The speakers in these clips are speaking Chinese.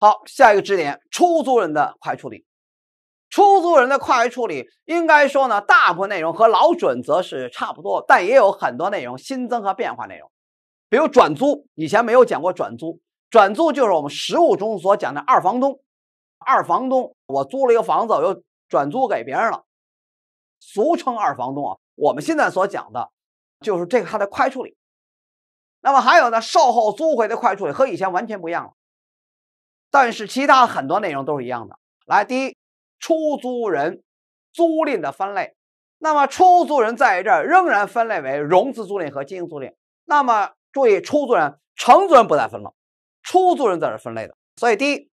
好，下一个知识点，出租人的快处理。出租人的快处理，应该说呢，大部分内容和老准则是差不多，但也有很多内容新增和变化内容。比如转租，以前没有讲过转租，转租就是我们实务中所讲的二房东。二房东，我租了一个房子，我又转租给别人了，俗称二房东啊。我们现在所讲的，就是这个它的快处理。那么还有呢，售后租回的快处理和以前完全不一样了。但是其他很多内容都是一样的。来，第一，出租人租赁的分类。那么出租人在这儿仍然分类为融资租赁和经营租赁。那么注意，出租人承租人不再分了，出租人在这儿分类的。所以第一，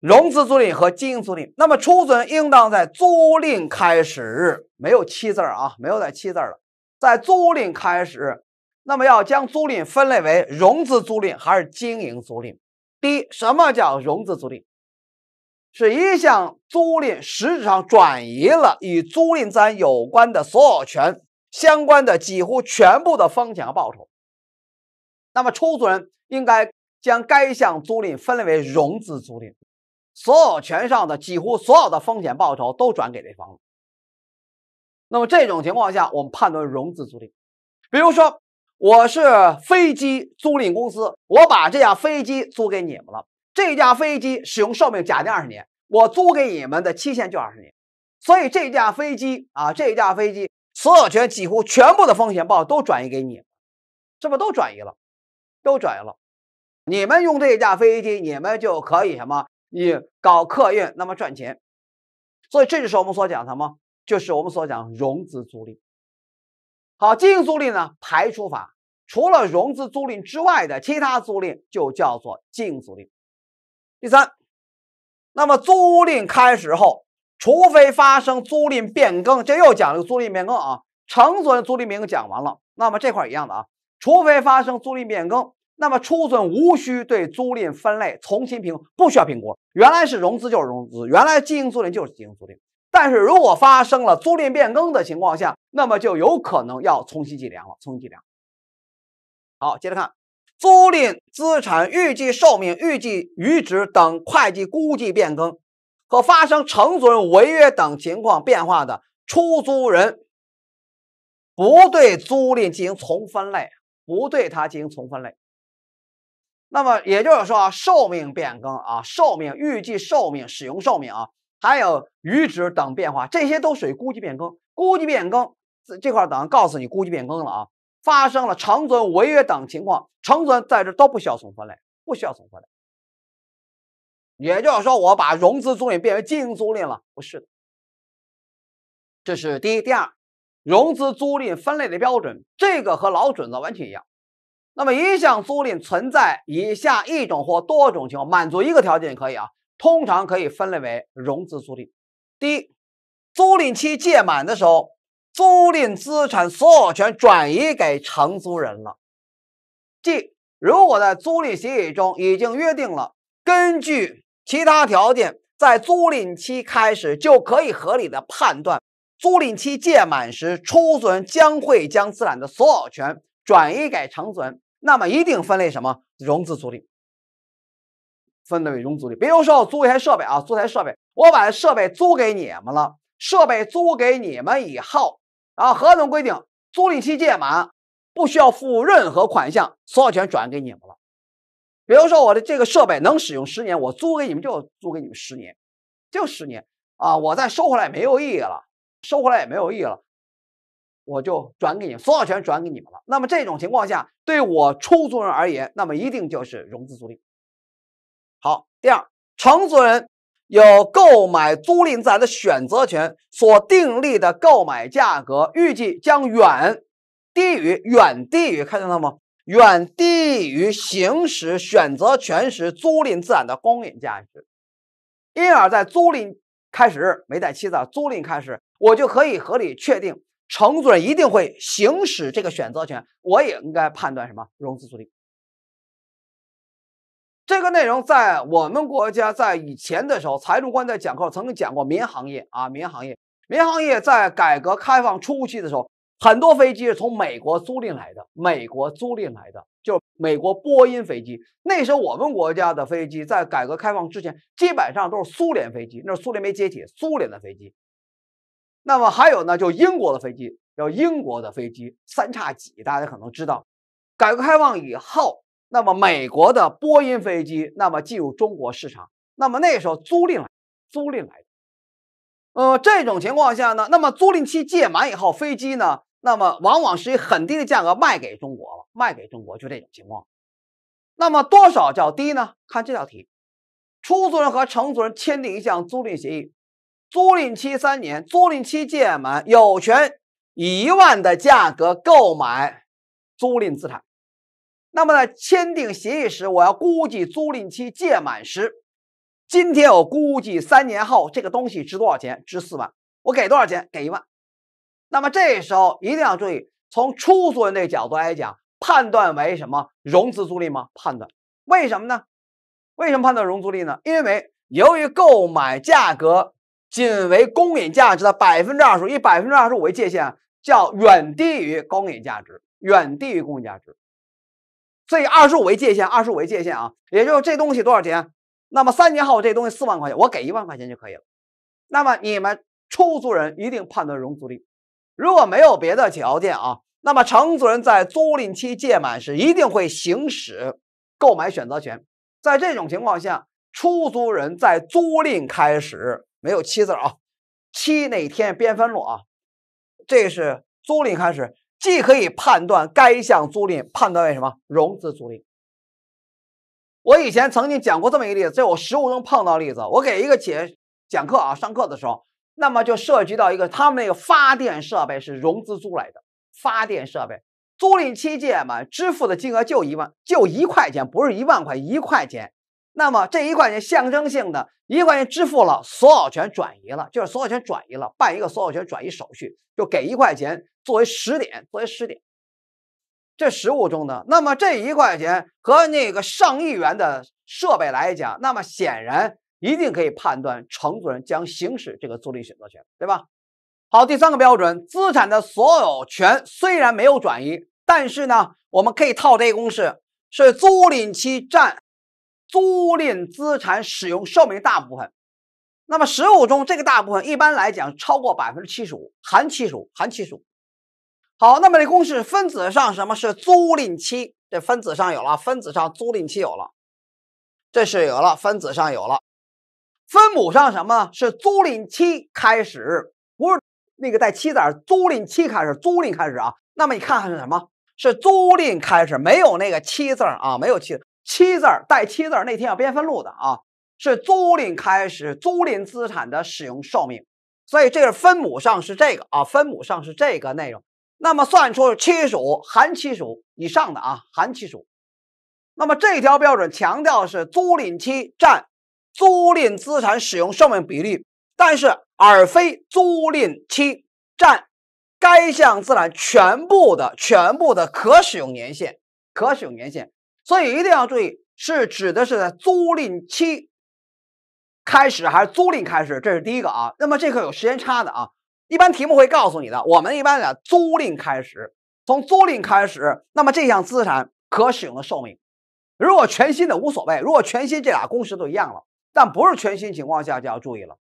融资租赁和经营租赁。那么出租人应当在租赁开始日，没有七字儿啊，没有在七字儿了，在租赁开始日，那么要将租赁分类为融资租赁还是经营租赁。第一，什么叫融资租赁？是一项租赁实质上转移了与租赁然有关的所有权相关的几乎全部的风险和报酬。那么出租人应该将该项租赁分类为融资租赁，所有权上的几乎所有的风险报酬都转给对方。那么这种情况下，我们判断融资租赁。比如说。我是飞机租赁公司，我把这架飞机租给你们了。这架飞机使用寿命假定二十年，我租给你们的期限就二十年。所以这架飞机啊，这架飞机所有权几乎全部的风险报都转移给你，这不都转移了？都转移了。你们用这架飞机，你们就可以什么？你搞客运，那么赚钱。所以这就是我们所讲什么？就是我们所讲融资租赁。好，经营租赁呢，排除法。除了融资租赁之外的其他租赁就叫做经营租赁。第三，那么租赁开始后，除非发生租赁变更，这又讲了个租赁变更啊。承租人租赁变更讲完了，那么这块一样的啊。除非发生租赁变更，那么出租无需对租赁分类重新评，不需要评估。原来是融资就是融资，原来经营租赁就是经营租赁。但是如果发生了租赁变更的情况下，那么就有可能要重新计量了，重新计量。好，接着看租赁资产预计寿命、预计余值等会计估计变更，和发生承租人违约等情况变化的，出租人不对租赁进行重分类，不对它进行重分类。那么也就是说啊，寿命变更啊，寿命预计寿命、使用寿命啊，还有余值等变化，这些都属于估计变更。估计变更这块儿，等告诉你估计变更了啊。发生了承租违约等情况，承租在这都不需要送分类，不需要送分类。也就是说，我把融资租赁变为经营租赁了，不是的。这是第一，第二，融资租赁分类的标准，这个和老准则完全一样。那么，一项租赁存在以下一种或多种情况，满足一个条件也可以啊，通常可以分类为融资租赁。第一，租赁期届满的时候。租赁资产所有权转移给承租人了，即如果在租赁协议中已经约定了，根据其他条件，在租赁期开始就可以合理的判断，租赁期届满时，出租人将会将资产的所有权转移给承租人，那么一定分类什么？融资租赁，分类为融资租赁。比如说，租一台设备啊，租台设备，我把设备租给你们了，设备租给你们以后。然后合同规定，租赁期届满不需要付任何款项，所有权转给你们了。比如说我的这个设备能使用十年，我租给你们就租给你们十年，就十年啊，我再收回来没有意义了，收回来也没有意义了，我就转给你，所有权转给你们了。那么这种情况下，对我出租人而言，那么一定就是融资租赁。好，第二承租人。有购买租赁资产的选择权，所订立的购买价格预计将远低于远低于，看见了吗？远低于行使选择权时租赁资产的公允价值，因而在租赁开始日没妻子啊，租赁开始，我就可以合理确定承租人一定会行使这个选择权，我也应该判断什么？融资租赁。这个内容在我们国家在以前的时候，财政官在讲课曾经讲过民航业啊，民航业，民航业在改革开放初期的时候，很多飞机是从美国租赁来的，美国租赁来的就美国波音飞机。那时候我们国家的飞机在改革开放之前基本上都是苏联飞机，那是苏联没解体，苏联的飞机。那么还有呢，就英国的飞机，叫英国的飞机三叉戟，大家可能知道。改革开放以后。那么美国的波音飞机，那么进入中国市场，那么那时候租赁来租赁来的，呃，这种情况下呢，那么租赁期届满以后，飞机呢，那么往往是以很低的价格卖给中国了，卖给中国就这种情况。那么多少叫低呢？看这道题，出租人和承租人签订一项租赁协议，租赁期三年，租赁期届满有权以一万的价格购买租赁资产。那么呢，签订协议时，我要估计租赁期届满时，今天我估计三年后这个东西值多少钱？值四万，我给多少钱？给一万。那么这时候一定要注意，从出租人的角度来讲，判断为什么融资租赁吗？判断为什么呢？为什么判断融资租赁呢？因为由于购买价格仅为公允价值的百分之二十五，以百分之二十五为界限，叫远低于公允价值，远低于公允价值。所以二十五为界限，二十五为界限啊，也就这东西多少钱？那么三年后这东西四万块钱，我给一万块钱就可以了。那么你们出租人一定判断融资租赁，如果没有别的条件啊，那么承租人在租赁期届满时一定会行使购买选择权。在这种情况下，出租人在租赁开始没有七字啊，七那天边分录啊，这是租赁开始。既可以判断该项租赁判断为什么融资租赁？我以前曾经讲过这么一个例子，这我实务中碰到例子。我给一个企业讲课啊，上课的时候，那么就涉及到一个他们那个发电设备是融资租来的，发电设备租赁期间嘛，支付的金额就一万，就一块钱，不是一万块，一块钱。那么这一块钱象征性的一块钱支付了所有权转移了，就是所有权转移了，办一个所有权转移手续就给一块钱作为实点作为实点。这实物中呢，那么这一块钱和那个上亿元的设备来讲，那么显然一定可以判断承租人将行使这个租赁选择权，对吧？好，第三个标准，资产的所有权虽然没有转移，但是呢，我们可以套这个公式，是租赁期占。租赁资产使用寿命大部分，那么实务中这个大部分一般来讲超过百分之七十五，含七十五，含七十五。好，那么这公式分子上什么是租赁期？这分子上有了，分子上租赁期有了，这是有了，分子上有了。分母上什么是租赁期开始？不是那个带七字租赁期开始，租赁开始啊。那么你看看是什么？是租赁开始，没有那个七字儿啊，没有七。七字儿带七字儿，那天要编分录的啊，是租赁开始租赁资产的使用寿命，所以这个分母上是这个啊，分母上是这个内容。那么算出期属含期属以上的啊，含期属。那么这条标准强调是租赁期占租赁资产使用寿命比例，但是而非租赁期占该项资产全部的全部的可使用年限，可使用年限。所以一定要注意，是指的是在租赁期开始还是租赁开始？这是第一个啊。那么这个有时间差的啊，一般题目会告诉你的。我们一般在租赁开始，从租赁开始，那么这项资产可使用的寿命，如果全新的无所谓；如果全新，这俩公式都一样了。但不是全新情况下就要注意了。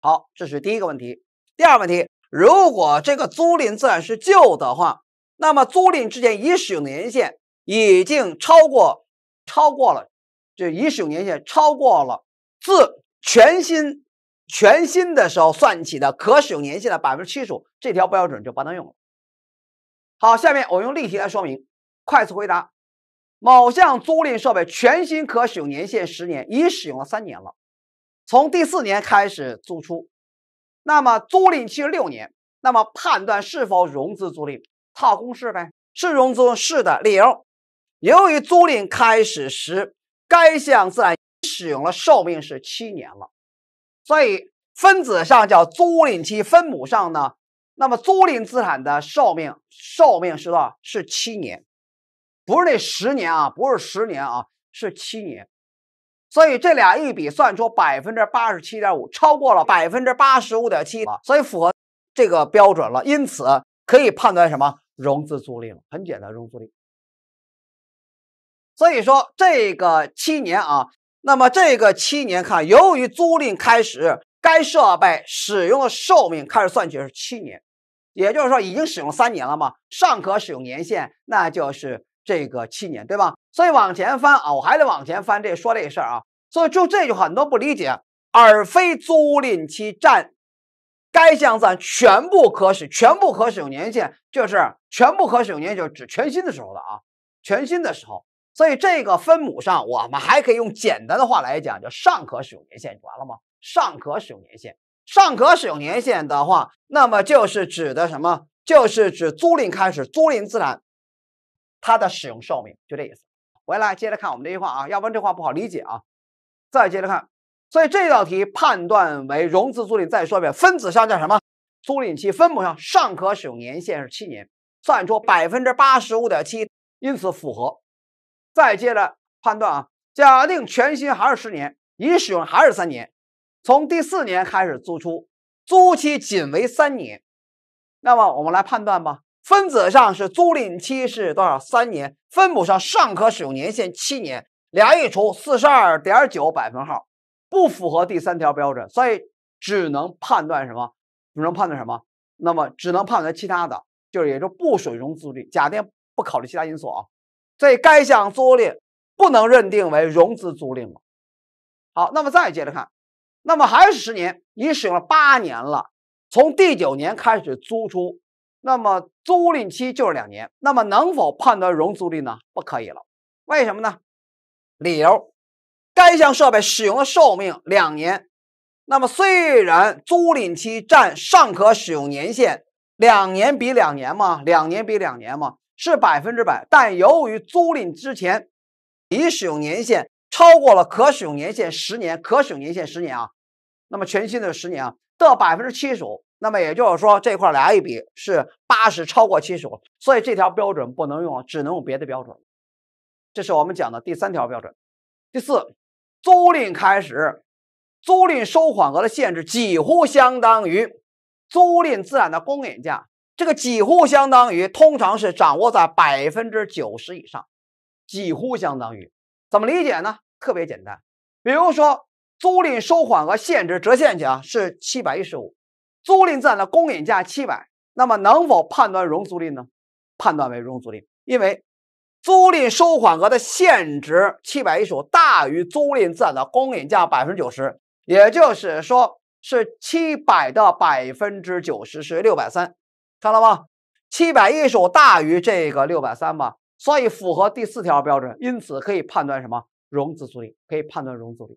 好，这是第一个问题。第二个问题，如果这个租赁资产是旧的话，那么租赁之间已使用年限。已经超过，超过了，这已使用年限超过了自全新全新的时候算起的可使用年限的百分之七十，这条标准就不能用了。好，下面我用例题来说明，快速回答。某项租赁设备全新可使用年限十年，已使用了三年了，从第四年开始租出，那么租赁期六年，那么判断是否融资租赁，套公式呗，是融资是的，理由。由于租赁开始时，该项资产使用了寿命是七年了，所以分子上叫租赁期，分母上呢，那么租赁资产的寿命寿命是多少？是七年，不是那十年啊，不是十年啊，是七年，所以这俩一比算出百分之八十七点五，超过了百分之八十五点七了，所以符合这个标准了，因此可以判断什么融资租赁了，很简单，融资租赁。所以说这个七年啊，那么这个七年看，由于租赁开始，该设备使用的寿命开始算起是七年，也就是说已经使用三年了嘛，尚可使用年限那就是这个七年，对吧？所以往前翻啊，我还得往前翻这说这事儿啊。所以就这句话，很多不理解，而非租赁期占该项算全部可使全部可使用年限，就是全部可使用年限就是指全新的时候了啊，全新的时候。所以这个分母上，我们还可以用简单的话来讲，就尚可使用年限就完了吗？尚可使用年限，尚可使用年限的话，那么就是指的什么？就是指租赁开始租赁资产它的使用寿命，就这意思。回来接着看我们这句话啊，要不然这话不好理解啊。再接着看，所以这道题判断为融资租赁。再说一遍，分子上叫什么？租赁期，分母上尚可使用年限是七年，算出百分之八十五点七，因此符合。再接着判断啊，假定全新还是十年，已使用还是三年，从第四年开始租出，租期仅为三年，那么我们来判断吧。分子上是租赁期是多少？三年，分母上尚可使用年限七年，俩一除，四十二点九百分号，不符合第三条标准，所以只能判断什么？只能判断什么？那么只能判断其他的就是，也就不属于融资租赁。假定不考虑其他因素啊。所以该项租赁不能认定为融资租赁了。好，那么再接着看，那么还是十年，已使用了八年了，从第九年开始租出，那么租赁期就是两年，那么能否判断融资租赁呢？不可以了。为什么呢？理由：该项设备使用的寿命两年，那么虽然租赁期占尚可使用年限两年比两年嘛，两年比两年嘛。是百分之百，但由于租赁之前已使用年限超过了可使用年限十年，可使用年限十年啊，那么全新的十年啊，的百分之七十五，那么也就是说这块来一笔是八十，超过七十五，所以这条标准不能用，只能用别的标准。这是我们讲的第三条标准。第四，租赁开始，租赁收款额的限制几乎相当于租赁资产的公允价。这个几乎相当于，通常是掌握在百分之九十以上。几乎相当于，怎么理解呢？特别简单，比如说租赁收款额限制折现价是七百一十五，租赁资产的公允价七百，那么能否判断融资租赁呢？判断为融资租赁，因为租赁收款额的限值七百一十五大于租赁资产的公允价百分之九十，也就是说是七百的百分之九十是六百三。看到吗？七百一十五大于这个六百三吧，所以符合第四条标准，因此可以判断什么？融资租赁可以判断融资租赁。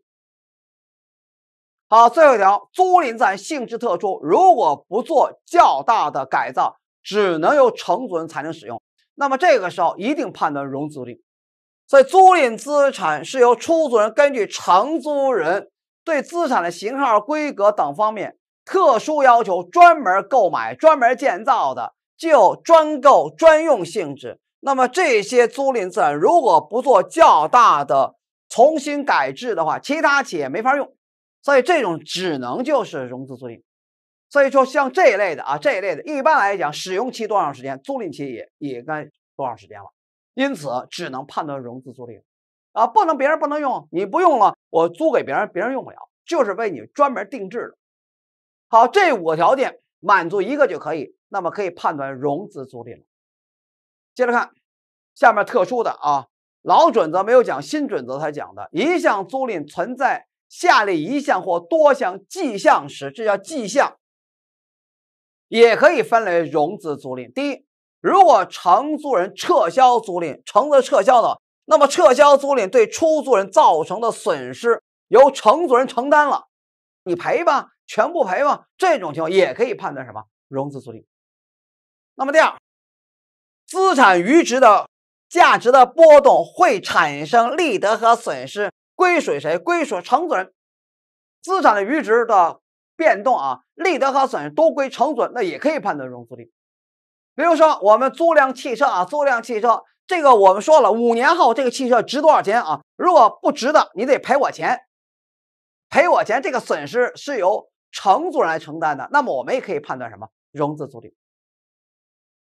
好，最后一条，租赁在性质特殊，如果不做较大的改造，只能由承租人才能使用。那么这个时候一定判断融资租赁。所以租赁资产是由出租人根据承租人对资产的型号、规格等方面。特殊要求、专门购买、专门建造的，具有专购专用性质。那么这些租赁资产如果不做较大的重新改制的话，其他企业没法用。所以这种只能就是融资租赁。所以说，像这一类的啊，这一类的，一般来讲，使用期多长时间，租赁期也也该多长时间了。因此只能判断融资租赁。啊，不能别人不能用，你不用了，我租给别人，别人用不了，就是为你专门定制的。好，这五个条件满足一个就可以，那么可以判断融资租赁了。接着看下面特殊的啊，老准则没有讲，新准则才讲的。一项租赁存在下列一项或多项迹象时，这叫迹象，也可以分类融资租赁。第一，如果承租人撤销租赁，承租撤销了，那么撤销租赁对出租人造成的损失由承租人承担了，你赔吧。全部赔吗？这种情况也可以判断什么融资租赁。那么第二，资产余值的价值的波动会产生利得和损失，归属谁？归属承租人。资产的余值的变动啊，利得和损失都归承租人，那也可以判断融资租赁。比如说，我们租辆汽车啊，租辆汽车，这个我们说了，五年后这个汽车值多少钱啊？如果不值的，你得赔我钱，赔我钱，这个损失是由承租人来承担的，那么我们也可以判断什么融资租赁。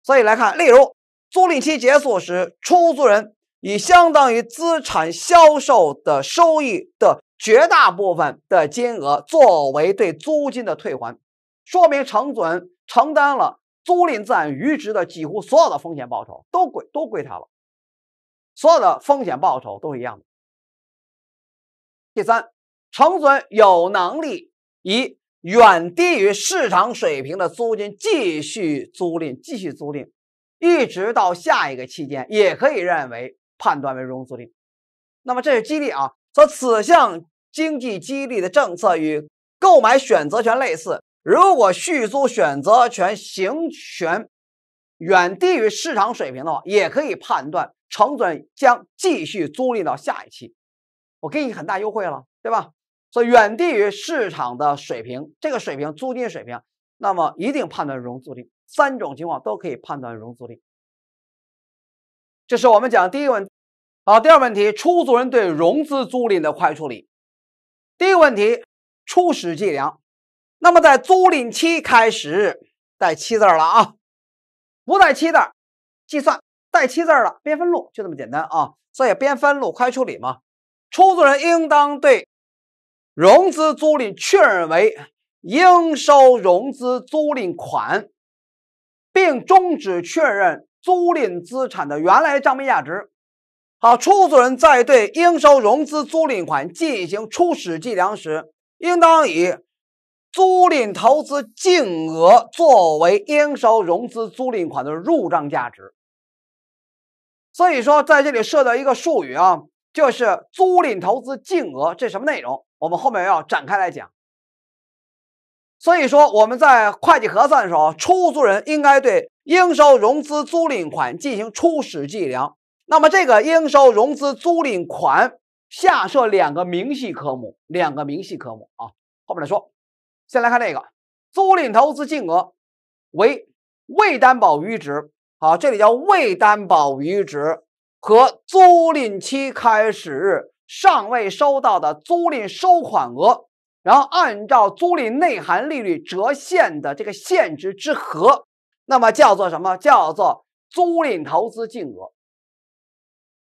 所以来看，例如租赁期结束时，出租人以相当于资产销售的收益的绝大部分的金额作为对租金的退还，说明承租人承担了租赁资产余值的几乎所有的风险报酬，都归都归他了。所有的风险报酬都是一样的。第三，承租人有能力以远低于市场水平的租金继续租赁，继续租赁，一直到下一个期间，也可以认为判断为融资租赁。那么这是激励啊，说此项经济激励的政策与购买选择权类似。如果续租选择权行权远低于市场水平的话，也可以判断承租将继续租赁到下一期。我给你很大优惠了，对吧？所以远低于市场的水平，这个水平租金水平，那么一定判断融资租赁。三种情况都可以判断融资租赁。这是我们讲第一个问，好，第二问题，出租人对融资租赁的快处理。第一个问题，初始计量。那么在租赁期开始带七字儿了啊，不带七字儿计算，带七字儿了边分录，就这么简单啊。所以边分录快处理嘛。出租人应当对融资租赁确认为应收融资租赁款，并终止确认租赁资产的原来账面价值。好，出租人在对应收融资租赁款进行初始计量时，应当以租赁投资净额作为应收融资租赁款的入账价值。所以说，在这里设的一个术语啊，就是租赁投资净额，这什么内容？我们后面要展开来讲，所以说我们在会计核算的时候，出租人应该对应收融资租赁款进行初始计量。那么这个应收融资租赁款下设两个明细科目，两个明细科目啊，后面来说。先来看这个，租赁投资金额为未担保余值。好，这里叫未担保余值和租赁期开始日。尚未收到的租赁收款额，然后按照租赁内含利率折现的这个现值之和，那么叫做什么？叫做租赁投资净额。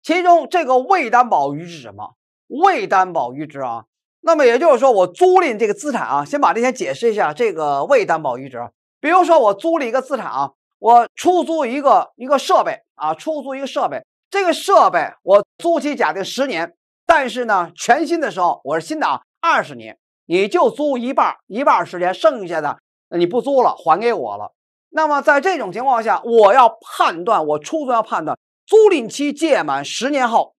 其中这个未担保余值什么？未担保余值啊。那么也就是说，我租赁这个资产啊，先把这先解释一下这个未担保余值。比如说我租了一个资产啊，我出租一个一个设备啊，出租一个设备，这个设备我租期假定十年。但是呢，全新的时候我是新的啊，二十年你就租一半，一半时间，剩下的你不租了，还给我了。那么在这种情况下，我要判断我出租要判断租赁期届满十年后，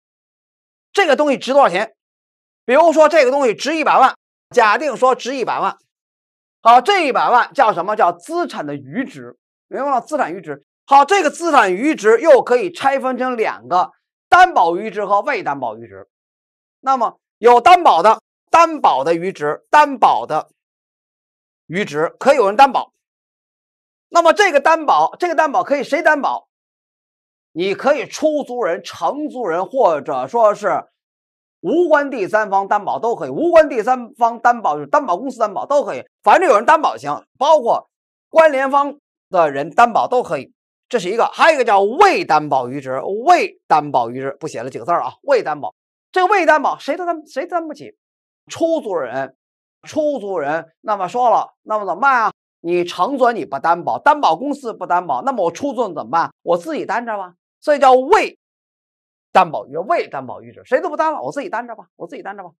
这个东西值多少钱？比如说这个东西值一百万，假定说值一百万，好，这一百万叫什么叫资产的余值？明白了资产余值。好，这个资产余值又可以拆分成两个担保余值和未担保余值。那么有担保的担保的余值，担保的余值可以有人担保。那么这个担保，这个担保可以谁担保？你可以出租人、承租人或者说是无关第三方担保都可以。无关第三方担保就是担保公司担保都可以，反正有人担保行。包括关联方的人担保都可以。这是一个，还有一个叫未担保余值，未担保余值不写了几个字儿啊？未担保。这个未担保，谁担担谁担不起？出租人，出租人，那么说了，那么怎么办啊？你承租你不担保，担保公司不担保，那么我出租人怎么办？我自己担着吧。所以叫未担保约，未担保预值，谁都不担了，我自己担着吧，我自己担着吧。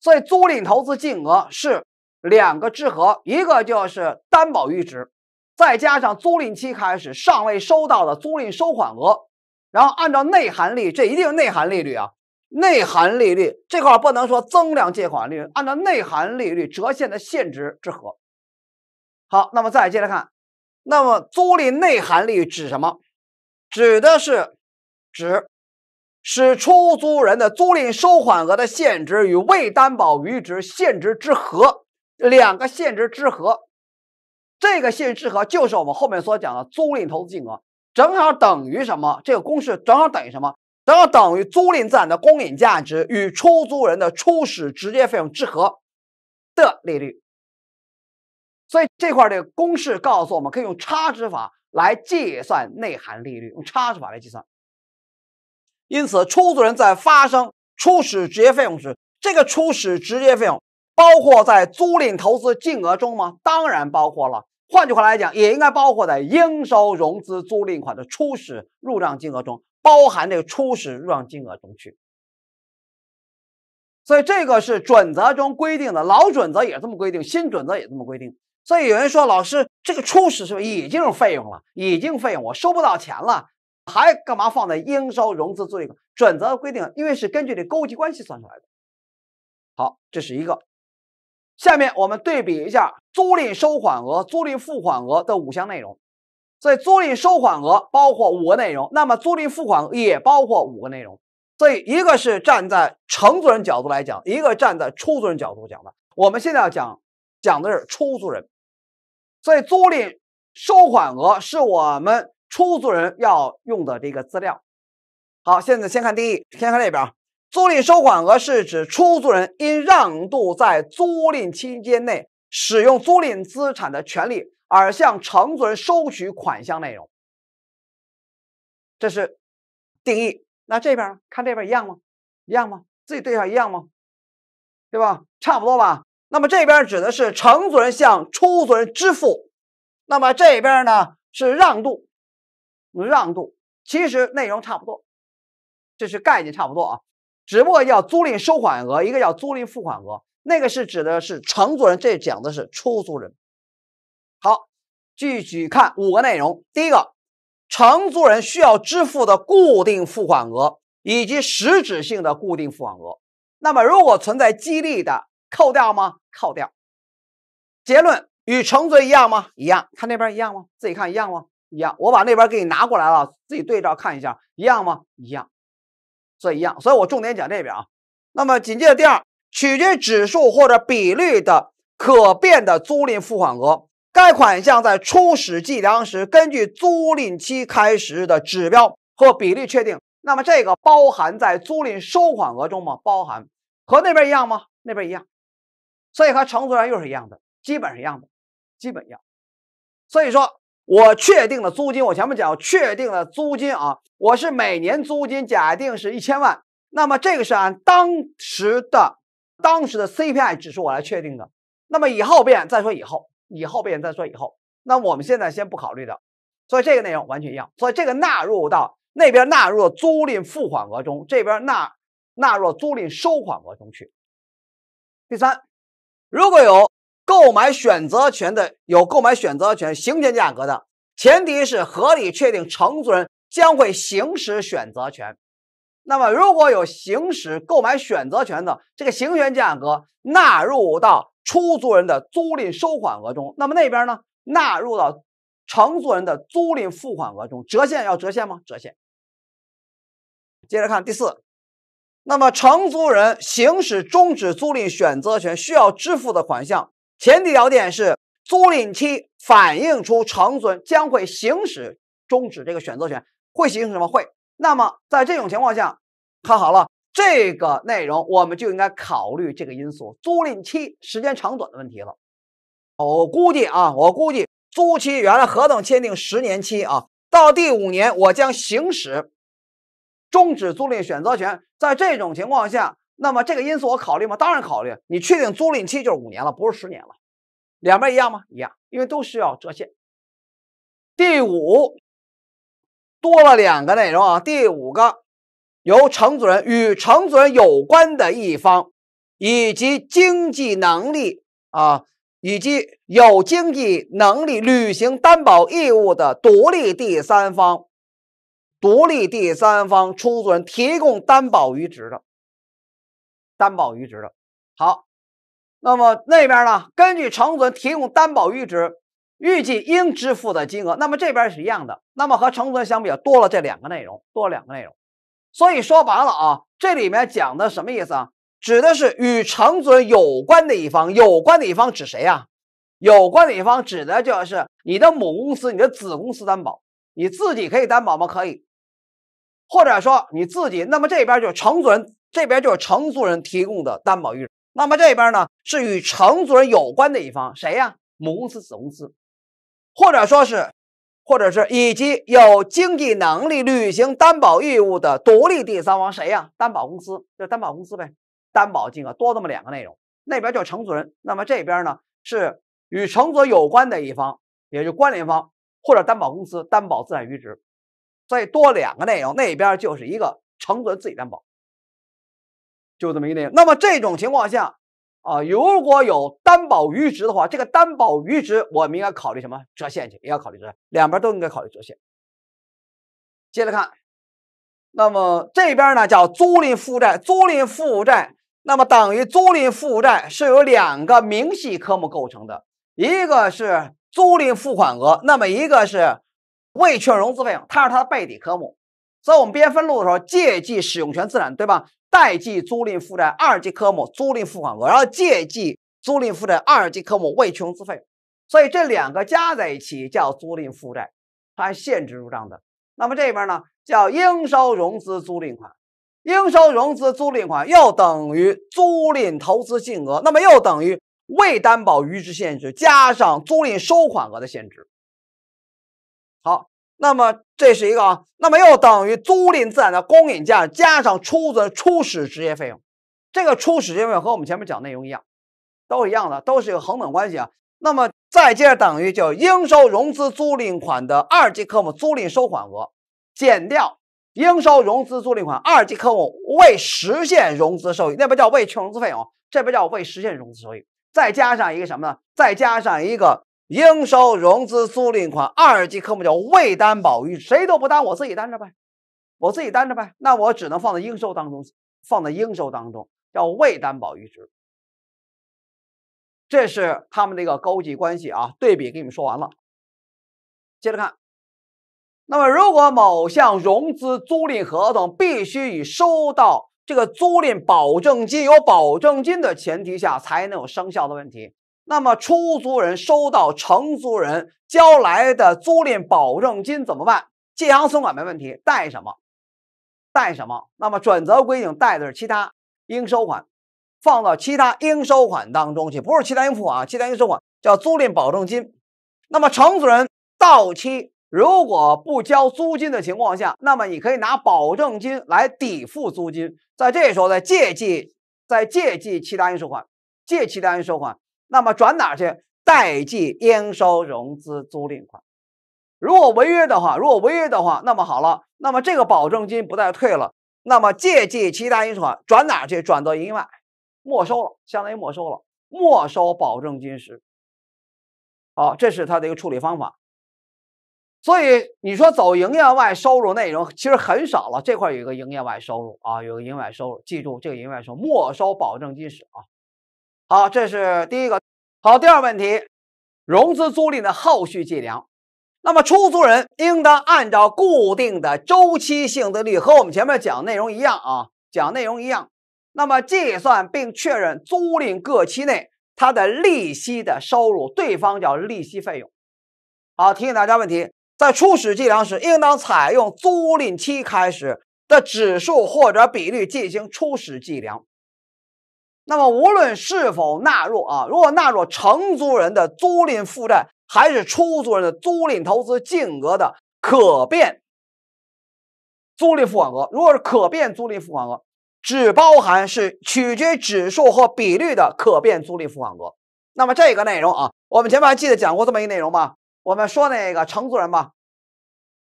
所以租赁投资净额是两个之和，一个就是担保预值，再加上租赁期开始尚未收到的租赁收款额。然后按照内含利率，这一定内含利率啊，内含利率这块不能说增量借款利率，按照内含利率折现的现值之和。好，那么再接着看，那么租赁内含利率指什么？指的是指使出租人的租赁收款额的现值与未担保余值现值之和，两个现值之和，这个现值之和就是我们后面所讲的租赁投资金额。正好等于什么？这个公式正好等于什么？正好等于租赁资产的公允价值与出租人的初始直接费用之和的利率。所以这块这个公式告诉我们可以用差值法来计算内含利率，用差值法来计算。因此，出租人在发生初始直接费用时，这个初始直接费用包括在租赁投资净额中吗？当然包括了。换句话来讲，也应该包括在应收融资租赁款的初始入账金额中，包含这个初始入账金额中去。所以这个是准则中规定的，老准则也这么规定，新准则也这么规定。所以有人说，老师这个初始是已经费用了，已经费用我收不到钱了，还干嘛放在应收融资租赁款？准则规定，因为是根据这勾稽关系算出来的。好，这是一个。下面我们对比一下租赁收款额、租赁付款额的五项内容。所以租赁收款额包括五个内容，那么租赁付款也包括五个内容。所以一个是站在承租人角度来讲，一个站在出租人角度讲的。我们现在要讲，讲的是出租人。所以租赁收款额是我们出租人要用的这个资料。好，现在先看定义，先看这边。租赁收款额是指出租人因让渡在租赁期间内使用租赁资产的权利而向承租人收取款项内容，这是定义。那这边看这边一样吗？一样吗？自己对下一样吗？对吧？差不多吧。那么这边指的是承租人向出租人支付，那么这边呢是让渡，让渡其实内容差不多，这是概念差不多啊。只不过叫租赁收款额，一个叫租赁付款额，那个是指的是承租人，这讲的是出租人。好，继续看五个内容。第一个，承租人需要支付的固定付款额以及实质性的固定付款额。那么如果存在激励的，扣掉吗？扣掉。结论与承租一样吗？一样。看那边一样吗？自己看一样吗？一样。我把那边给你拿过来了，自己对照看一下，一样吗？一样。所以一样，所以我重点讲这边啊。那么紧接着第二，取决于指数或者比率的可变的租赁付款额，该款项在初始计量时根据租赁期开始的指标或比例确定。那么这个包含在租赁收款额中吗？包含，和那边一样吗？那边一样，所以和承租人又是一样的，基本是一样的，基本一样。所以说。我确定了租金，我前面讲确定了租金啊，我是每年租金假定是一千万，那么这个是按当时的当时的 CPI 指数我来确定的，那么以后变再说以后，以后变再说以后，那我们现在先不考虑的，所以这个内容完全一样，所以这个纳入到那边纳入租赁付款额中，这边纳纳入租赁收款额中去。第三，如果有。购买选择权的有购买选择权行权价格的前提是合理确定承租人将会行使选择权。那么如果有行使购买选择权的这个行权价格纳入到出租人的租赁收款额中，那么那边呢纳入到承租人的租赁付款额中，折现要折现吗？折现。接着看第四，那么承租人行使终止租赁选择权需要支付的款项。前提条件是租赁期反映出承租人将会行使终止这个选择权，会行使什么？会。那么在这种情况下，看好了这个内容，我们就应该考虑这个因素——租赁期时间长短的问题了。我估计啊，我估计租期原来合同签订十年期啊，到第五年我将行使终止租赁选择权。在这种情况下。那么这个因素我考虑吗？当然考虑。你确定租赁期就是五年了，不是十年了？两边一样吗？一样，因为都需要折现。第五，多了两个内容啊。第五个，由承租人与承租人有关的一方，以及经济能力啊，以及有经济能力履行担保义务的独立第三方，独立第三方出租人提供担保余值的。担保余值的好，那么那边呢？根据承租人提供担保余值，预计应支付的金额。那么这边是一样的。那么和承租人相比，多了这两个内容，多两个内容。所以说白了啊，这里面讲的什么意思啊？指的是与承租人有关的一方，有关的一方指谁呀？有关的一方指的就是你的母公司、你的子公司担保，你自己可以担保吗？可以，或者说你自己？那么这边就承租人。这边就是承租人提供的担保余值，那么这边呢是与承租人有关的一方，谁呀？母公司、子公司，或者说是，或者是以及有经济能力履行担保义务的独立第三方，谁呀？担保公司，就担保公司呗。担保金额多这么两个内容，那边叫承租人，那么这边呢是与承租有关的一方，也就关联方或者担保公司担保资产余值，所以多两个内容，那边就是一个承租人自己担保。就这么一点。那么这种情况下，啊，如果有担保余值的话，这个担保余值我们应该考虑什么？折现去，也要考虑折现，两边都应该考虑折现。接着看，那么这边呢叫租赁负债，租赁负债，那么等于租赁负债是由两个明细科目构成的，一个是租赁付款额，那么一个是未确认融资费用，它是它的背底科目。所以我们编分录的时候，借记使用权资产，对吧？贷记租赁负债二级科目租赁付款额，然后借记租赁负债二级科目未确融资费，所以这两个加在一起叫租赁负债，它限制入账的。那么这边呢，叫应收融资租赁款，应收融资租赁款又等于租赁投资金额，那么又等于未担保余值现值加上租赁收款额的现值。好。那么这是一个，啊，那么又等于租赁资产的公允价加上出资初始直接费用，这个初始直接费用和我们前面讲内容一样，都一样的，都是一个恒等关系啊。那么再接着等于就应收融资租赁款的二级科目租赁收款额，减掉应收融资租赁款二级科目未实现融资收益，那不叫未确认融资费用，这不叫未实现融资收益，再加上一个什么呢？再加上一个。应收融资租赁款二级科目叫未担保余，谁都不担，我自己担着呗，我自己担着呗，那我只能放在应收当中，放在应收当中叫未担保余值，这是他们这个勾稽关系啊。对比给你们说完了，接着看，那么如果某项融资租赁合同必须以收到这个租赁保证金有保证金的前提下才能有生效的问题。那么出租人收到承租人交来的租赁保证金怎么办？借行存款没问题，贷什么？贷什么？那么准则规定贷的是其他应收款，放到其他应收款当中去，不是其他应付款啊，其他应收款叫租赁保证金。那么承租人到期如果不交租金的情况下，那么你可以拿保证金来抵付租金，在这时候再借记再借记其他应收款，借其他应收款。那么转哪去？代记应收融资租赁款。如果违约的话，如果违约的话，那么好了，那么这个保证金不再退了。那么借记其他应收款转哪去？转到营业外，没收了，相当于没收了。没收保证金时，好，这是它的一个处理方法。所以你说走营业外收入内容其实很少了。这块有一个营业外收入啊，有个营业外收入，记住这个营业外收没收保证金时啊。好，这是第一个。好，第二个问题，融资租赁的后续计量。那么，出租人应当按照固定的周期性的率，和我们前面讲内容一样啊，讲内容一样。那么，计算并确认租赁各期内它的利息的收入，对方叫利息费用。好，提醒大家问题，在初始计量时，应当采用租赁期开始的指数或者比率进行初始计量。那么，无论是否纳入啊，如果纳入承租人的租赁负债，还是出租人的租赁投资净额的可变租赁付款额，如果是可变租赁付款额，只包含是取决指数和比率的可变租赁付款额。那么这个内容啊，我们前面还记得讲过这么一个内容吧？我们说那个承租人吧。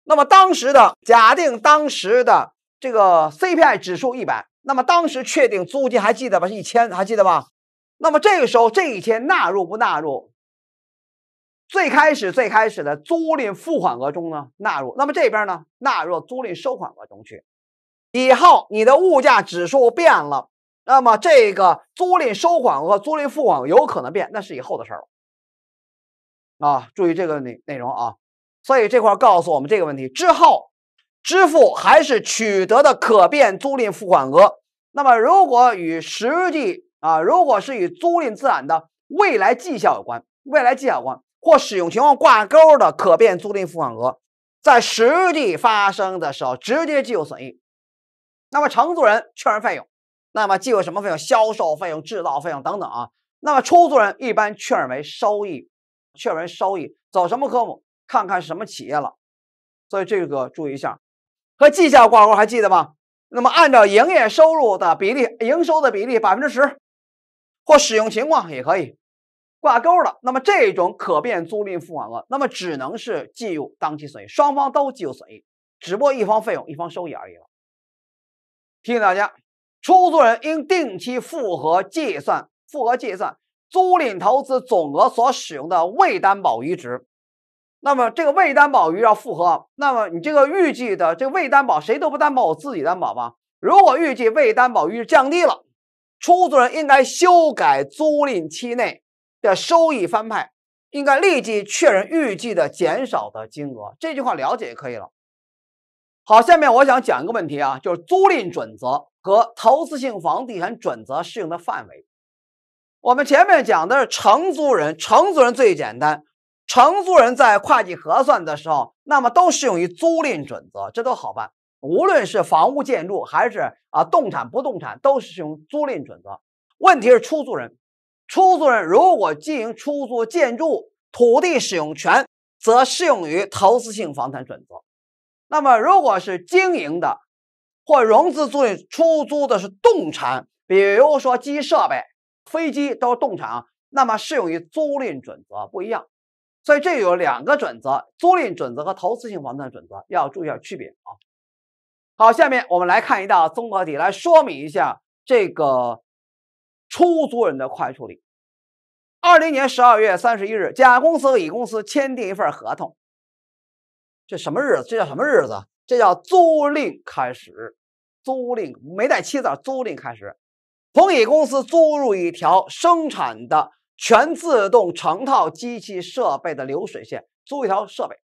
那么当时的假定，当时的这个 CPI 指数一百。那么当时确定租金还记得吧？是一千，还记得吧？那么这个时候这一天纳入不纳入？最开始最开始的租赁付款额中呢纳入，那么这边呢纳入租赁收款额中去。以后你的物价指数变了，那么这个租赁收款额、租赁付款额有可能变，那是以后的事儿了。啊，注意这个内内容啊。所以这块告诉我们这个问题之后。支付还是取得的可变租赁付款额。那么，如果与实际啊，如果是与租赁资产的未来绩效有关、未来绩效有关或使用情况挂钩的可变租赁付款额，在实际发生的时候直接计有损益。那么，承租人确认费用。那么，计有什么费用？销售费用、制造费用等等啊。那么，出租人一般确认为收益，确认为收益走什么科目？看看什么企业了。所以，这个注意一下。和绩效挂钩还记得吗？那么按照营业收入的比例，营收的比例百分之十，或使用情况也可以挂钩的。那么这种可变租赁付款额，那么只能是计入当期损益，双方都计入损益，只不过一方费用，一方收益而已了。提醒大家，出租人应定期复核计算，复核计算租赁投资总额所使用的未担保余值。那么这个未担保余要复合，那么你这个预计的这未担保谁都不担保，我自己担保吧？如果预计未担保余降低了，出租人应该修改租赁期内的收益翻派，应该立即确认预计的减少的金额。这句话了解就可以了。好，下面我想讲一个问题啊，就是租赁准则和投资性房地产准则适用的范围。我们前面讲的是承租人，承租人最简单。承租人在会计核算的时候，那么都适用于租赁准则，这都好办。无论是房屋建筑，还是啊动产不动产，都适用租赁准则。问题是出租人，出租人如果经营出租建筑、土地使用权，则适用于投资性房产准则。那么如果是经营的或融资租赁出租的是动产，比如说机设备、飞机都是动产，啊，那么适用于租赁准则不一样。所以这有两个准则，租赁准则和投资性房产准则要注意下区别啊。好，下面我们来看一道综合题，来说明一下这个出租人的会计处理。二零年十二月三十一日，甲公司和乙公司签订一份合同。这什么日子？这叫什么日子？这叫租赁开始，租赁没带期字，租赁开始。从乙公司租入一条生产的。全自动成套机器设备的流水线，租一条设备，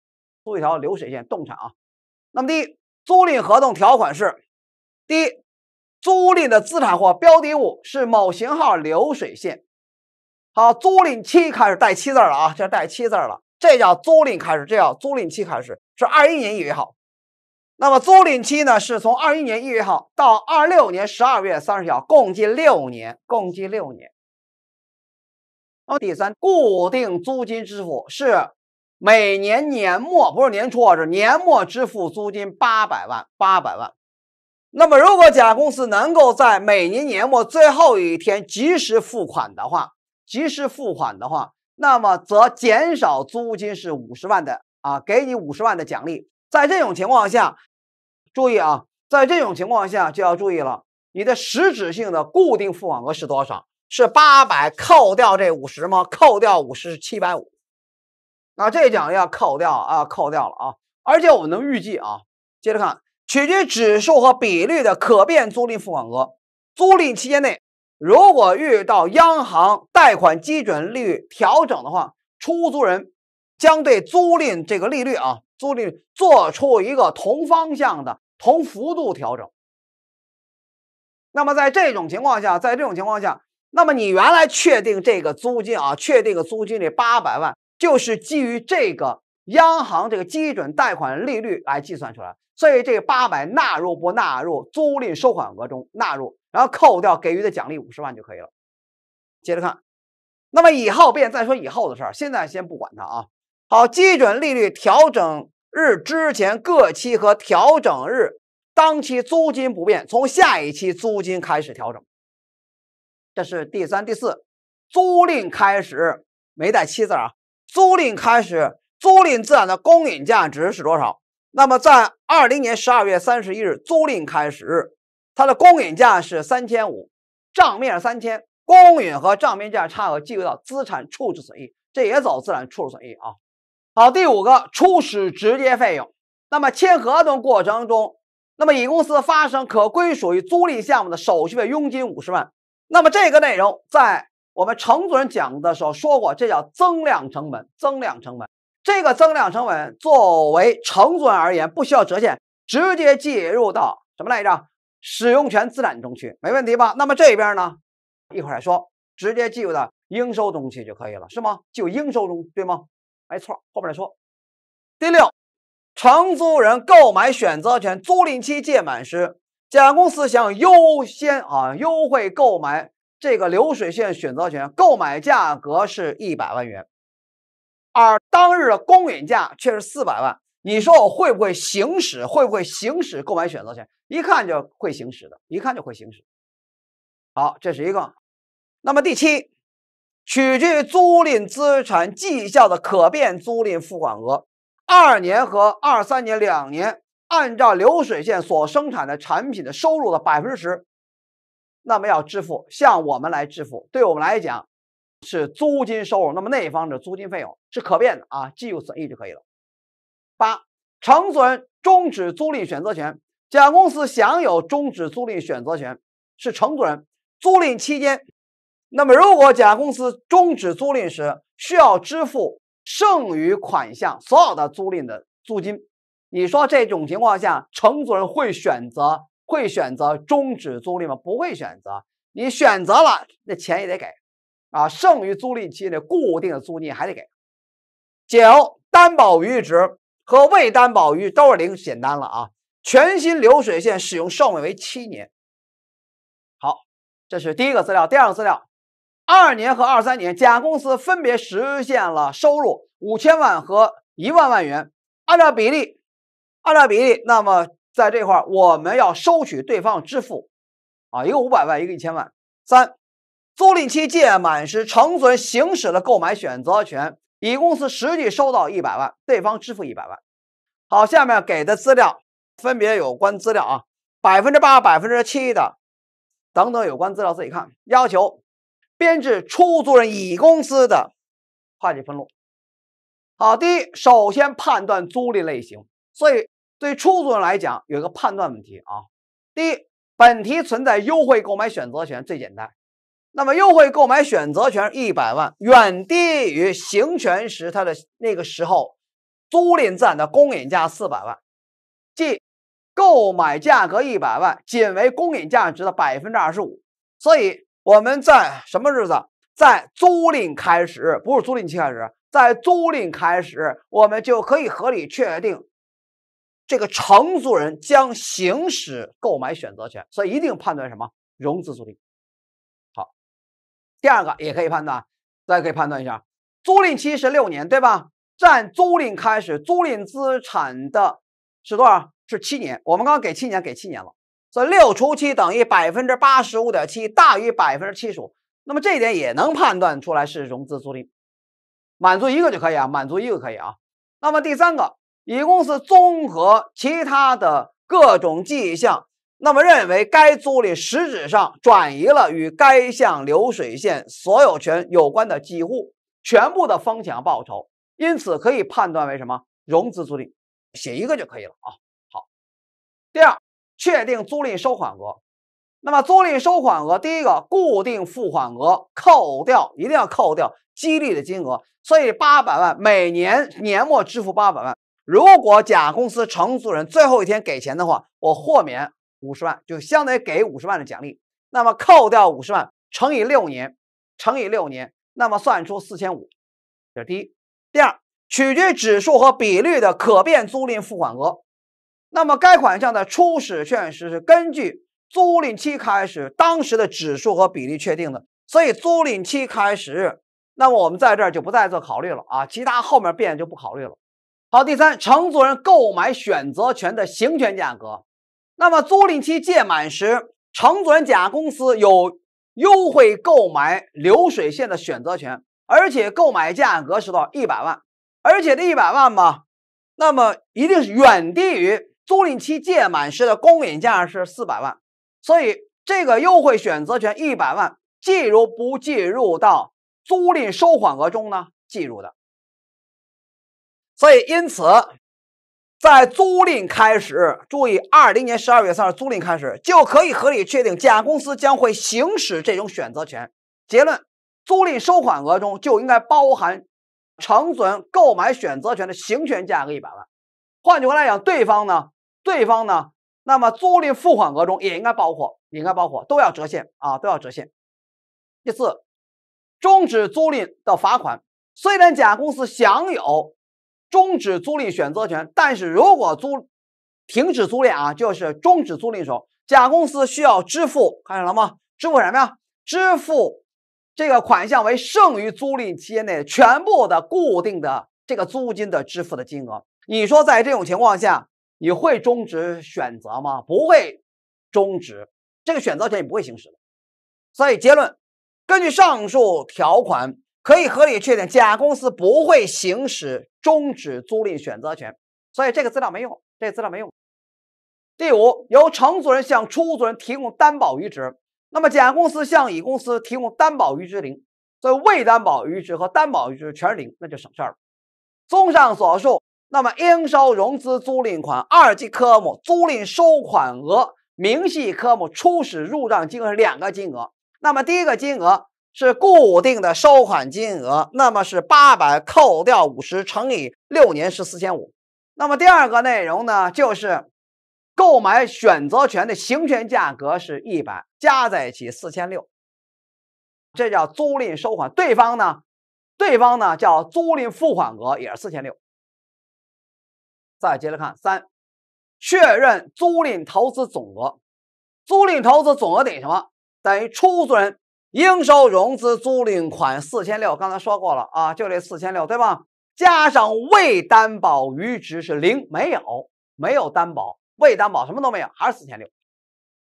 租一条流水线动产啊。那么第一租赁合同条款是：第一租赁的资产或标的物是某型号流水线。好，租赁期开始带七字了啊，这带七字了，这叫租赁开始，这叫租赁期开始，是二一年一月号。那么租赁期呢，是从二一年一月号到二六年十二月三十号，共计六年，共计六年。然后第三，固定租金支付是每年年末，不是年初啊，是年末支付租金八百万，八百万。那么如果甲公司能够在每年年末最后一天及时付款的话，及时付款的话，那么则减少租金是五十万的啊，给你五十万的奖励。在这种情况下，注意啊，在这种情况下就要注意了，你的实质性的固定付款额是多少？是八百，扣掉这五十吗？扣掉五十是七百五。那这讲要扣掉啊，扣掉了啊。而且我们能预计啊，接着看，取决于指数和比率的可变租赁付款额。租赁期间内，如果遇到央行贷款基准利率调整的话，出租人将对租赁这个利率啊，租赁做出一个同方向的同幅度调整。那么在这种情况下，在这种情况下。那么你原来确定这个租金啊，确定个租金这八百万，就是基于这个央行这个基准贷款利率来计算出来。所以这八百纳入不纳入租赁收款额中，纳入，然后扣掉给予的奖励五十万就可以了。接着看，那么以后变再说以后的事儿，现在先不管它啊。好，基准利率调整日之前各期和调整日当期租金不变，从下一期租金开始调整。这是第三、第四，租赁开始没带七字啊。租赁开始，租赁资产的公允价值是多少？那么在二零年十二月三十一日租赁开始，它的公允价是三千五，账面三千，公允和账面价差额计入到资产处置损益，这也走资产处置损益啊。好，第五个，初始直接费用。那么签合同过程中，那么乙公司发生可归属于租赁项目的手续费佣金五十万。那么这个内容在我们承租人讲的时候说过，这叫增量成本。增量成本，这个增量成本作为承租人而言，不需要折现，直接计入到什么来着？使用权资产中去，没问题吧？那么这边呢，一会儿再说，直接计入到应收中去就可以了，是吗？就应收中，对吗？没错。后面再说。第六，承租人购买选择权，租赁期届满时。甲公司想优先啊优惠购买这个流水线选择权，购买价格是一百万元，而当日的公允价却是四百万。你说我会不会行使？会不会行使购买选择权？一看就会行使的，一看就会行使。好，这是一个。那么第七，取决于租赁资产绩效的可变租赁付款额，二年和二三年两年。按照流水线所生产的产品的收入的百分之十，那么要支付向我们来支付，对我们来讲是租金收入。那么那一方的租金费用是可变的啊，计入损益就可以了。八承租人终止租赁选择权，甲公司享有终止租赁选择权是承租人租赁期间，那么如果甲公司终止租赁时，需要支付剩余款项，所有的租赁的租金。你说这种情况下，承租人会选择会选择终止租赁吗？不会选择。你选择了，那钱也得给，啊，剩余租赁期内固定的租金还得给。九，担保余值和未担保余都是零，简单了啊。全新流水线使用寿命为七年。好，这是第一个资料。第二个资料，二年和二三年，甲公司分别实现了收入五千万和一万万元，按照比例。按照比例，那么在这块我们要收取对方支付，啊，一个五百万，一个一千万。三，租赁期届满时，承租人行使了购买选择权，乙公司实际收到一百万，对方支付一百万。好，下面给的资料分别有关资料啊，百分之八、百分之七的等等有关资料自己看。要求编制出租人乙公司的会计分录。好，第一，首先判断租赁类型，所以。对出租人来讲，有一个判断问题啊。第一，本题存在优惠购买选择权，最简单。那么，优惠购买选择权一百万，远低于行权时它的那个时候租赁资产的公允价四百万，即购买价格一百万，仅为公允价值的百分之二十五。所以，我们在什么日子？在租赁开始，不是租赁期开始，在租赁开始，我们就可以合理确定。这个承租人将行使购买选择权，所以一定判断什么融资租赁。好，第二个也可以判断，大家可以判断一下，租赁期是六年对吧？占租赁开始租赁资产的是多少？是七年，我们刚刚给七年，给七年了，所以六除七等于百分之八十五点七，大于百分之七十五，那么这一点也能判断出来是融资租赁，满足一个就可以啊，满足一个可以啊。那么第三个。乙公司综合其他的各种迹象，那么认为该租赁实质上转移了与该项流水线所有权有关的几乎全部的风险报酬，因此可以判断为什么融资租赁？写一个就可以了啊。好，第二，确定租赁收款额。那么租赁收款额，第一个固定付款额，扣掉一定要扣掉激励的金额，所以八百万每年年末支付八百万。如果甲公司承租人最后一天给钱的话，我豁免五十万，就相当于给五十万的奖励。那么扣掉五十万，乘以六年，乘以六年，那么算出四千五。这是第一。第二，取决于指数和比率的可变租赁付款额。那么该款项的初始确认是根据租赁期开始当时的指数和比例确定的。所以租赁期开始，那么我们在这儿就不再做考虑了啊。其他后面变就不考虑了。好，第三承租人购买选择权的行权价格，那么租赁期届满时，承租人甲公司有优惠购买流水线的选择权，而且购买价格是到一百万，而且这一百万吧，那么一定是远低于租赁期届满时的公允价是四百万，所以这个优惠选择权一百万，计入不计入到租赁收款额中呢？计入的。所以，因此，在租赁开始，注意，二零年十二月三日租赁开始，就可以合理确定甲公司将会行使这种选择权。结论：租赁收款额中就应该包含承准购买选择权的行权价格一百万。换句话来讲，对方呢，对方呢，那么租赁付款额中也应该包括，也应该包括，都要折现啊，都要折现。第四，终止租赁的罚款，虽然甲公司享有。终止租赁选择权，但是如果租停止租赁啊，就是终止租赁时候，甲公司需要支付看见了吗？支付什么呀？支付这个款项为剩余租赁期间内全部的固定的这个租金的支付的金额。你说在这种情况下，你会终止选择吗？不会终止，这个选择权也不会行使的。所以结论，根据上述条款。可以合理确定，甲公司不会行使终止租赁选择权，所以这个资料没用。这资料没用。第五，由承租人向出租人提供担保余值，那么甲公司向乙公司提供担保余值零，所以未担保余值和担保余值全是零，那就省事儿了。综上所述，那么应收融资租赁款二级科目租赁收款额明细科目初始入账金额是两个金额，那么第一个金额。是固定的收款金额，那么是八百，扣掉五十，乘以六年是四千五。那么第二个内容呢，就是购买选择权的行权价格是一百，加在一起四千六。这叫租赁收款，对方呢，对方呢叫租赁付款额也是四千六。再接着看三，确认租赁投资总额，租赁投资总额等于什么？等于出租人。应收融资租赁款四千六，刚才说过了啊，就这四千六对吧？加上未担保余值是零，没有没有担保，未担保什么都没有，还是四千六。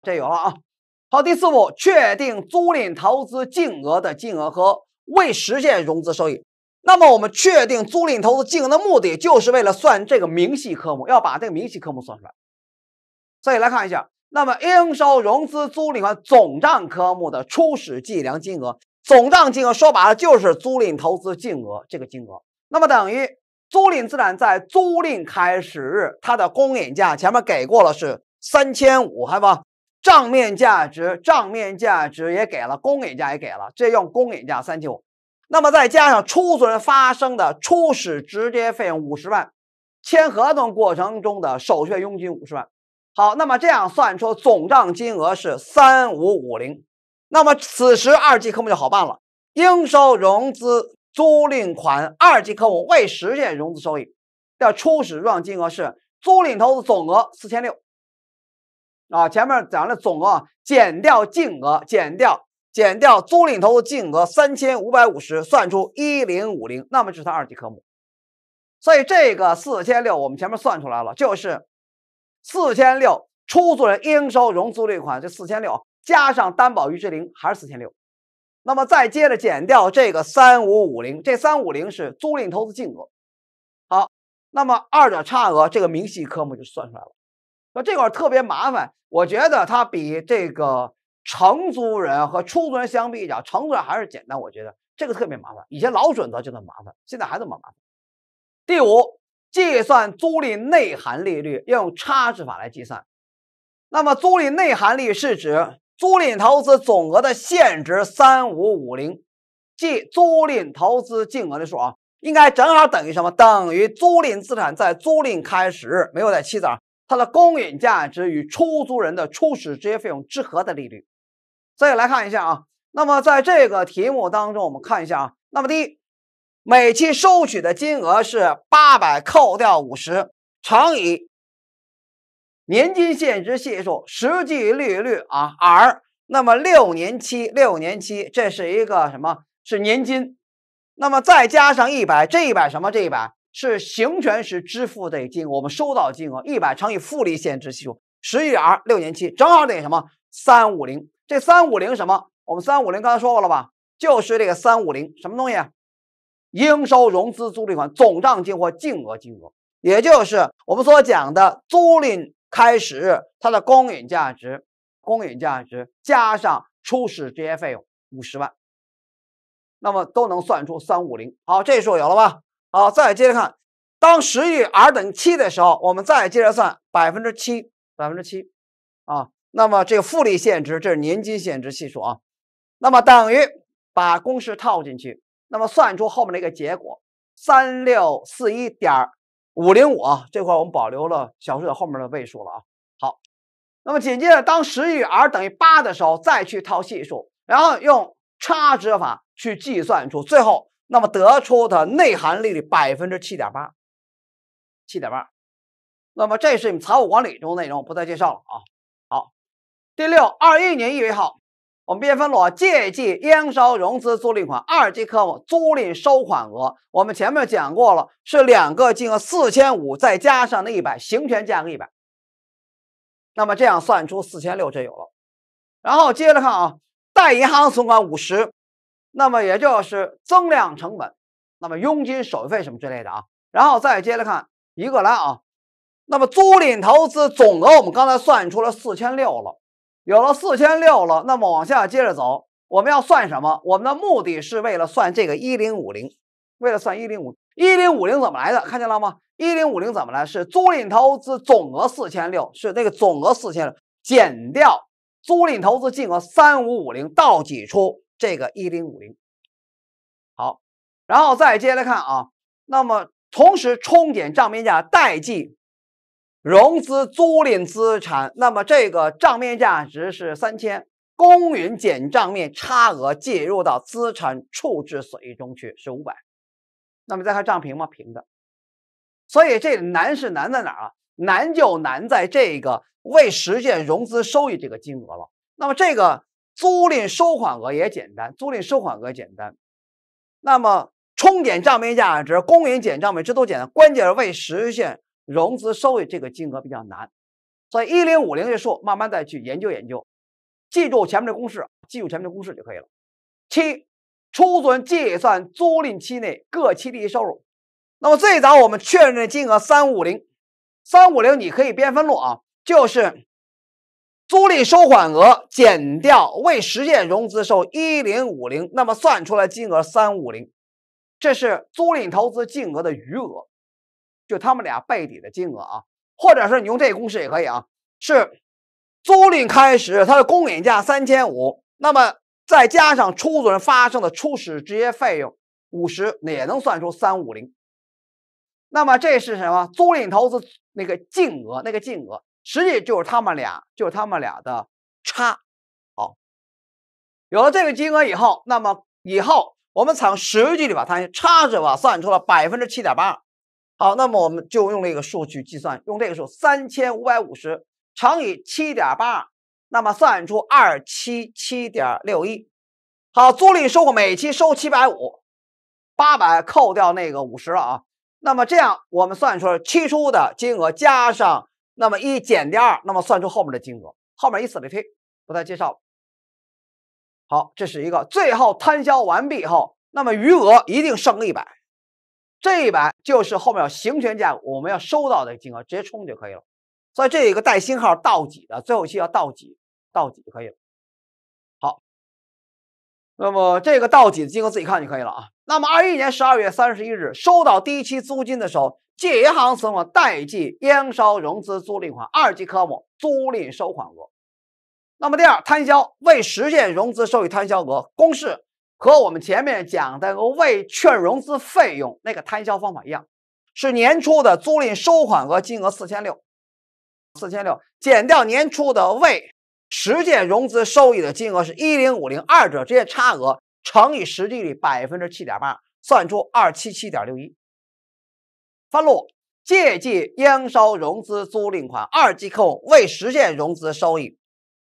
这有了啊。好，第四步，确定租赁投资净额的金额和未实现融资收益。那么我们确定租赁投资净额的目的，就是为了算这个明细科目，要把这个明细科目算出来。所以来看一下。那么，应收融资租赁款总账科目的初始计量金额，总账金额说白了就是租赁投资净额这个金额。那么等于租赁资产在租赁开始日它的公允价前面给过了是三千五，还吧？账面价值，账面价值也给了，公允价也给了，这用公允价三千五。那么再加上出租人发生的初始直接费用五十万，签合同过程中的手续费佣金五十万。好，那么这样算出总账金额是三五五零，那么此时二级科目就好办了。应收融资租赁款二级科目未实现融资收益的初始入账金额是租赁投资总额四千六，啊，前面讲了总额减掉净额，减掉减掉租赁投资净额三千五百五十，算出一零五零，那么就是它二级科目。所以这个四千六我们前面算出来了，就是。四千六，出租人应收融资租款这四千六加上担保余值零还是四千六，那么再接着减掉这个三五五零，这三五零是租赁投资净额。好，那么二者差额这个明细科目就算出来了。那这块特别麻烦，我觉得它比这个承租人和出租人相比较，承租人还是简单，我觉得这个特别麻烦。以前老准则就这么麻烦，现在还这么麻烦。第五。计算租赁内含利率要用差值法来计算。那么，租赁内含率是指租赁投资总额的现值三五五零，即租赁投资净额的数啊，应该正好等于什么？等于租赁资产在租赁开始没有在期早它的公允价值与出租人的初始直接费用之和的利率。再来看一下啊，那么在这个题目当中，我们看一下啊，那么第一。每期收取的金额是八百，扣掉五十，乘以年金现值系数，实际利率啊 r，那么六年期，六年期，这是一个什么？是年金，那么再加上一百，这一百什么？这一百是行权时支付的金额，我们收到金额一百乘以复利现值系数，十一点 r，六年期正好等于什么？三五零，这三五零什么？我们三五零刚才说过了吧？就是这个三五零什么东西？应收融资租赁款总账金或净额金额，也就是我们所讲的租赁开始日它的公允价值，公允价值加上初始直接费用五十万，那么都能算出三五零。好，这数有了吧？好，再接着看，当时域 r 等于七的时候，我们再接着算百分之七，百分之七，啊，那么这个复利现值，这是年金现值系数啊，那么等于把公式套进去。那么算出后面的一个结果，三六四一点五零五啊，这块我们保留了小数点后面的位数了啊。好，那么紧接着当时与 r 等于八的时候，再去套系数，然后用差值法去计算出最后，那么得出的内含利率百分之七点八，七点八。那么这是你们财务管理中的内容，不再介绍了啊。好，第六，二一年一月号。我们边分录啊，借记应收融资租赁款二级科目租赁收款额。我们前面讲过了，是两个金额四千五，再加上那一百行权价格一百，那么这样算出四千六就有了。然后接着看啊，贷银行存款五十，那么也就是增量成本，那么佣金手续费什么之类的啊。然后再接着看一个来啊，那么租赁投资总额我们刚才算出了四千六了。有了四千六了，那么往下接着走，我们要算什么？我们的目的是为了算这个一零五零，为了算一零五一零五零怎么来的？看见了吗？一零五零怎么来？是租赁投资总额四千六，是那个总额四千六减掉租赁投资金额三五五零，倒挤出这个一零五零。好，然后再接来看啊，那么同时冲减账面价代计。融资租赁资产，那么这个账面价值是三千，公允减账面差额计入到资产处置损益中去是五百，那么再看账平吗？平的。所以这难是难在哪儿啊？难就难在这个未实现融资收益这个金额了。那么这个租赁收款额也简单，租赁收款额简单。那么冲减账面价值，公允减账面，这都简单，关键是未实现。融资收益这个金额比较难，所以一零五零这数慢慢再去研究研究。记住前面的公式，记住前面的公式就可以了。七、出租人计算租赁期内各期利息收入。那么最早我们确认的金额三五零，三五零你可以编分录啊，就是租赁收款额减掉未实现融资收一零五零，那么算出来金额三五零，这是租赁投资金额的余额。就他们俩背底的金额啊，或者是你用这个公式也可以啊，是租赁开始它的公允价三千五，那么再加上出租人发生的初始直接费用五十，也能算出三五零。那么这是什么？租赁投资那个净额，那个净额实际就是他们俩，就是他们俩的差。好，有了这个金额以后，那么以后我们采用实际率把它差值吧算出了百分之七点八二。好，那么我们就用这个数据计算，用这个数三千五百五十乘以七点八那么算出二七七点六一。好，租赁收入每期收七百五，八百扣掉那个五十了啊。那么这样我们算出来期初的金额加上，那么一减掉二，那么算出后面的金额，后面以此类推，不再介绍了。好，这是一个最后摊销完毕后，那么余额一定剩一百。这一版就是后面行权价，我们要收到的金额，直接冲就可以了。所以这一个带星号到几的，最后一期要到几到几就可以了。好，那么这个到几的金额自己看就可以了啊。那么二一年十二月三十一日收到第一期租金的时候，借银行存款、贷记烟烧融资租赁款二级科目租赁收款额。那么第二摊销未实现融资收益摊销额公式。和我们前面讲的未确认融资费用那个摊销方法一样，是年初的租赁收款额金额四千六，四千六减掉年初的未实现融资收益的金额是一零五零，二者之间差额乘以实际率百分之七点八，算出二七七点六一。分录借记应收融资租赁款，二级扣未实现融资收益，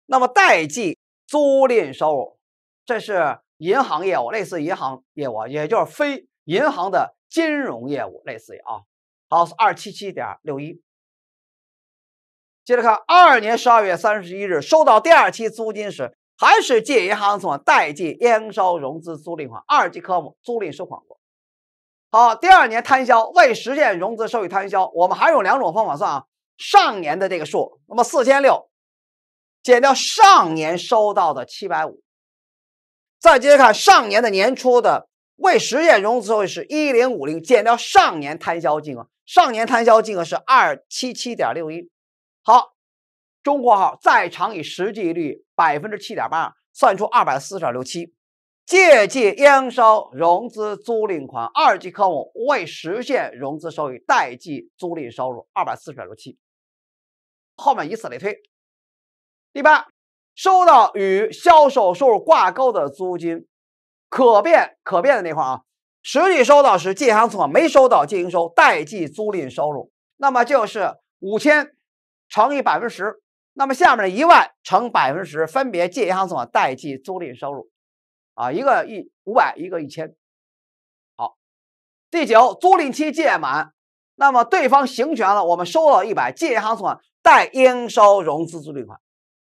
那么贷记租赁收入，这是。银行业务类似银行业务，也就是非银行的金融业务，类似于啊。好，二七七点六一。接着看，二二年十二月三十一日收到第二期租金时，还是借银行存款，贷借应收融资租赁款二级科目租赁收款。好，第二年摊销未实现融资收益摊销，我们还是用两种方法算啊。上年的这个数，那么四千六减掉上年收到的七百五。再接着看上年的年初的未实现融资收益是一零五零，减掉上年摊销金额，上年摊销金额是二七七点六一，好，中括号再乘以实际率百分之七点八算出二百四点六七，借记应收融资租赁款二级科目未实现融资收益，贷记租赁收入二百四点六七，后面以此类推，第八。收到与销售收入挂钩的租金，可变可变的那块啊，实际收到时借银行存款，没收到借应收代记租赁收入，那么就是五千乘以百分之十，那么下面的一万乘百分之十分别借银行存款代记租赁收入，啊一个一五百一个一千，好，第九租赁期届满，那么对方行权了，我们收到一百借银行存款代应收融资租赁款。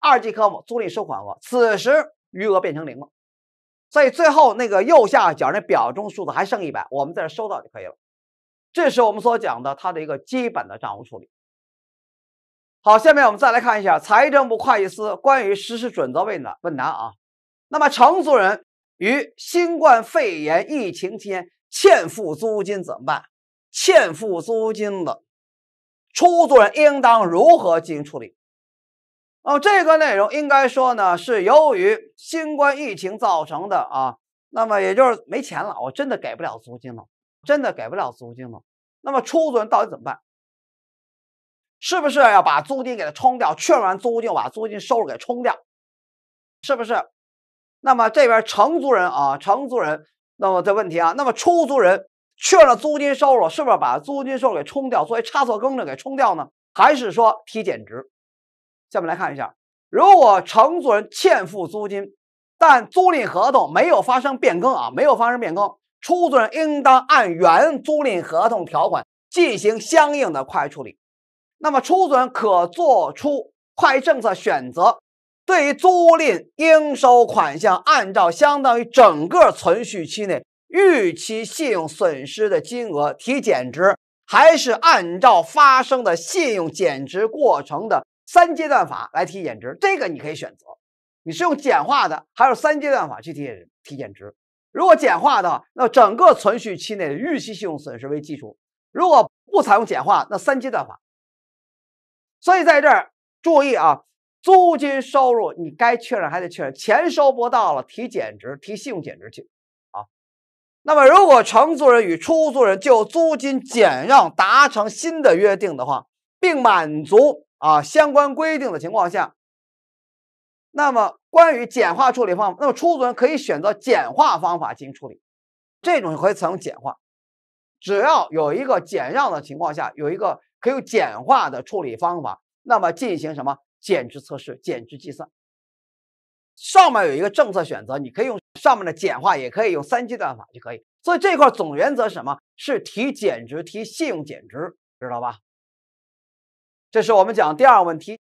二级科目租赁收款额，此时余额变成零了，所以最后那个右下角那表中数字还剩一百，我们在这收到就可以了。这是我们所讲的它的一个基本的账务处理。好，下面我们再来看一下财政部会计司关于实施准则问的问答啊。那么承租人于新冠肺炎疫情期间欠付租金怎么办？欠付租金的出租人应当如何进行处理？哦，这个内容应该说呢是由于新冠疫情造成的啊。那么也就是没钱了，我真的给不了租金了，真的给不了租金了。那么出租人到底怎么办？是不是要把租金给他冲掉？认完租金，把租金收入给冲掉，是不是？那么这边承租人啊，承租人那么的问题啊，那么出租人确了租金收入，是不是把租金收入给冲掉，作为差错更正给冲掉呢？还是说提减值？下面来看一下，如果承租人欠付租金，但租赁合同没有发生变更啊，没有发生变更，出租人应当按原租赁合同条款进行相应的快处理。那么，出租人可做出快政策选择，对于租赁应收款项，按照相当于整个存续期内预期信用损失的金额提减值，还是按照发生的信用减值过程的？三阶段法来提减值，这个你可以选择，你是用简化的还是三阶段法去提提减值？如果简化的，那整个存续期内的预期信用损失为基础；如果不采用简化，那三阶段法。所以在这儿注意啊，租金收入你该确认还得确认，钱收不到了提减值，提信用减值去啊。那么如果承租人与出租人就租金减让达成新的约定的话，并满足。啊，相关规定的情况下，那么关于简化处理方法，那么出租人可以选择简化方法进行处理，这种可以采用简化，只要有一个简让的情况下，有一个可以简化的处理方法，那么进行什么减值测试、减值计算。上面有一个政策选择，你可以用上面的简化，也可以用三阶段法就可以。所以这块总原则是什么？是提减值、提信用减值，知道吧？这是我们讲第二个问题。